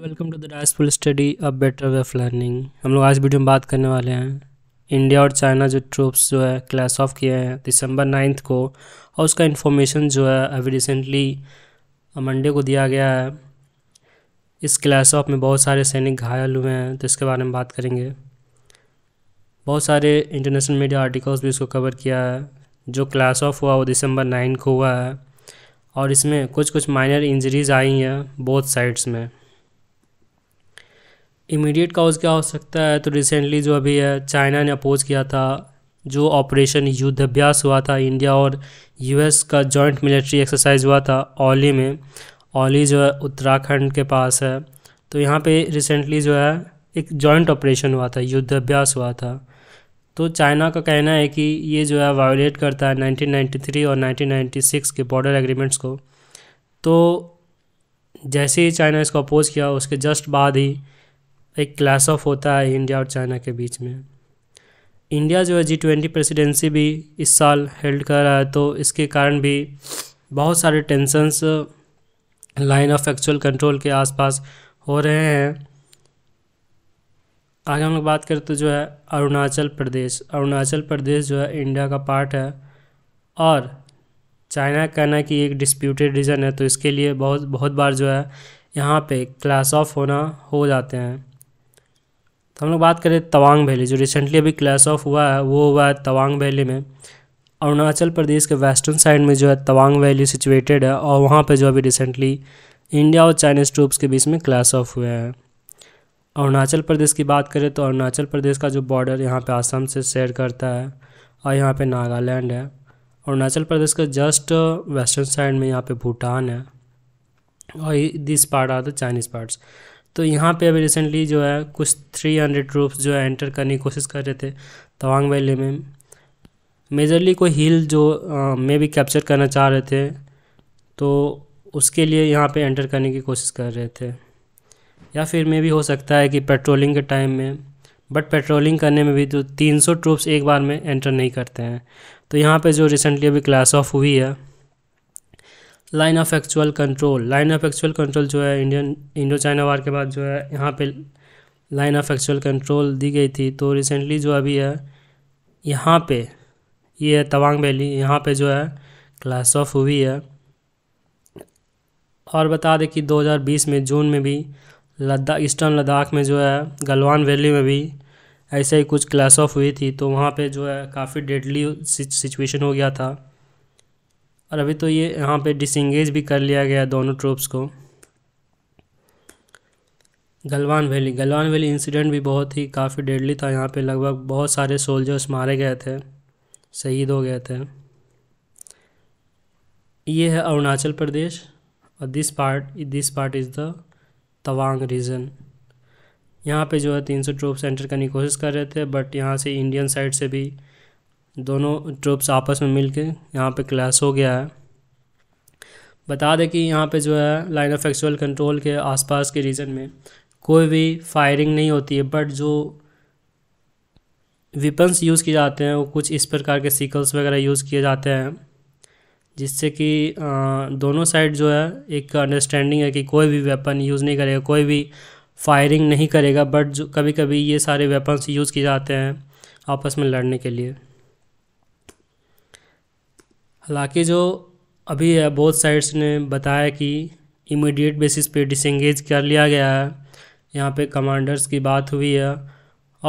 welcome to the study a better way of learning हम लोग आज वीडियो में बात करने वाले हैं इंडिया और चाइना जो ट्रूप्स जो है क्लास ऑफ किए हैं दिसंबर नाइन्थ को और उसका इन्फॉर्मेशन जो है अभी रिसेंटली मंडे को दिया गया है इस क्लास ऑफ में बहुत सारे सैनिक घायल हुए हैं तो इसके बारे में बात करेंगे बहुत सारे इंटरनेशनल मीडिया आर्टिकल्स भी इसको कवर किया है जो क्लास ऑफ हुआ वो दिसंबर नाइन को हुआ है और इसमें कुछ कुछ माइनर इंजरीज आई हैं बोथ साइड्स में इमीडिएट काउज क्या हो सकता है तो रिसेंटली जो अभी है चाइना ने अपोज किया था जो ऑपरेशन युद्धाभ्यास हुआ था इंडिया और यूएस का जॉइंट मिलिट्री एक्सरसाइज हुआ था ओली में ओली जो है उत्तराखंड के पास है तो यहाँ पे रिसेंटली जो है एक जॉइंट ऑपरेशन हुआ था युद्धाभ्यास हुआ था तो चाइना का कहना है कि ये जो है वायोलेट करता है 1993 और 1996 के बॉर्डर एग्रीमेंट्स को तो जैसे ही चाइना इसको अपोज किया उसके जस्ट बाद ही एक क्लास ऑफ होता है इंडिया और चाइना के बीच में इंडिया जो है जी ट्वेंटी प्रेसिडेंसी भी इस साल हेल्ड कर रहा है तो इसके कारण भी बहुत सारे tensions line of actual control के आसपास हो रहे हैं आगे हम लोग बात करें तो जो है अरुणाचल प्रदेश अरुणाचल प्रदेश जो है इंडिया का पार्ट है और चाइना का कहना कि एक डिस्प्यूटेड रीजन है तो इसके लिए बहुत बहुत बार जो है यहाँ पे क्लास ऑफ होना हो जाते हैं तो हम लोग बात करें तवांग वैली जो रिसेंटली अभी क्लास ऑफ हुआ है वो हुआ है तवांग वैली में अरुणाचल प्रदेश के वेस्टर्न साइड में जो है तवांग वैली सिचुएटेड है और वहाँ पर जो अभी रिसेंटली इंडिया और चाइनीज़ ट्रूप्स के बीच में क्लास ऑफ हुए हैं अरुणाचल प्रदेश की बात करें तो अरुणाचल प्रदेश का जो बॉर्डर यहाँ पे आसाम से शेयर करता है और यहाँ पे नागालैंड है अरुणाचल प्रदेश का जस्ट वेस्टर्न साइड में यहाँ पे भूटान है और this part are the Chinese parts तो यहाँ पे अभी रिसेंटली जो है कुछ थ्री हंड्रेड ट्रूप्स जो है एंटर करने की कोशिश कर रहे थे तवांग वैली में मेजरली कोई हिल जो में भी कैप्चर करना चाह रहे थे तो उसके लिए यहाँ पे एंटर करने की कोशिश कर रहे थे या फिर मे भी हो सकता है कि पेट्रोलिंग के टाइम में बट पेट्रोलिंग करने में भी तो 300 ट्रूप्स एक बार में एंटर नहीं करते हैं तो यहाँ पे जो रिसेंटली अभी क्लास ऑफ हुई है line of actual control line of actual control जो है इंडियन इंडो चाइना वार के बाद जो है यहाँ पे लाइन ऑफ एक्चुअल कंट्रोल दी गई थी तो रिसेंटली जो अभी है यहाँ पे ये यह है तवांग वैली यहाँ पे जो है क्लास ऑफ हुई है और बता दें कि 2020 में जून में भी लद्दा ईस्टर्न लद्दाख में जो है गलवान वैली में भी ऐसे ही कुछ क्लैश ऑफ हुई थी तो वहाँ पे जो है काफ़ी डेडली सिचुएशन हो गया था और अभी तो ये यहाँ पे डिसंगेज भी कर लिया गया दोनों ट्रूप्स को Galwan valley Galwan valley incident भी बहुत ही काफ़ी डेडली था यहाँ पे लगभग बहुत सारे सोल्जर्स मारे गए थे शहीद हो गए थे ये है अरुणाचल प्रदेश और this part this part is the Tawang region यहाँ पे जो है तीन सौ ट्रूप्स एंटर करने की कोशिश कर रहे थे बट यहाँ से इंडियन साइड से भी दोनों ट्रूप्स आपस में मिल के यहाँ पर क्लैश हो गया है बता दें कि यहाँ पे जो है लाइन ऑफ एक्चुअल कंट्रोल के आसपास के रीजन में कोई भी फायरिंग नहीं होती है बट जो वेपन्स यूज़ किए जाते हैं वो कुछ इस प्रकार के सीकल्स वगैरह यूज़ किए जाते हैं जिससे कि दोनों साइड जो है एक अंडरस्टैंडिंग है कि कोई भी वेपन यूज़ नहीं करेगा कोई भी फायरिंग नहीं करेगा बट जो कभी कभी ये सारे वेपन्स यूज़ किए जाते हैं आपस में लड़ने के लिए हालांकि जो अभी है बोथ साइड्स ने बताया कि इमीडिएट बेसिस पे डिसंगेज कर लिया गया है यहाँ पे कमांडर्स की बात हुई है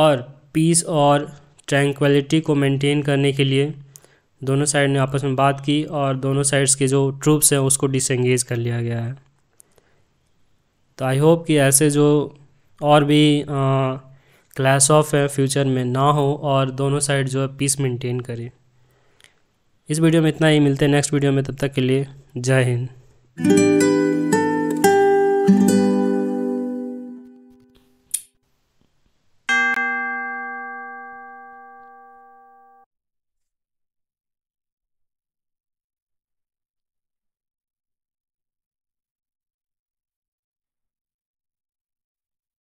और पीस और ट्रैंक्वलिटी को मेंटेन करने के लिए दोनों साइड ने आपस में बात की और दोनों साइड्स के जो ट्रूप्स हैं उसको डिसंगेज कर लिया गया है तो आई होप कि ऐसे जो और भी क्लैश ऑफ है फ्यूचर में ना हो और दोनों साइड जो है पीस मेंटेन करें इस वीडियो में इतना ही मिलते हैं नेक्स्ट वीडियो में तब तक के लिए जय हिंद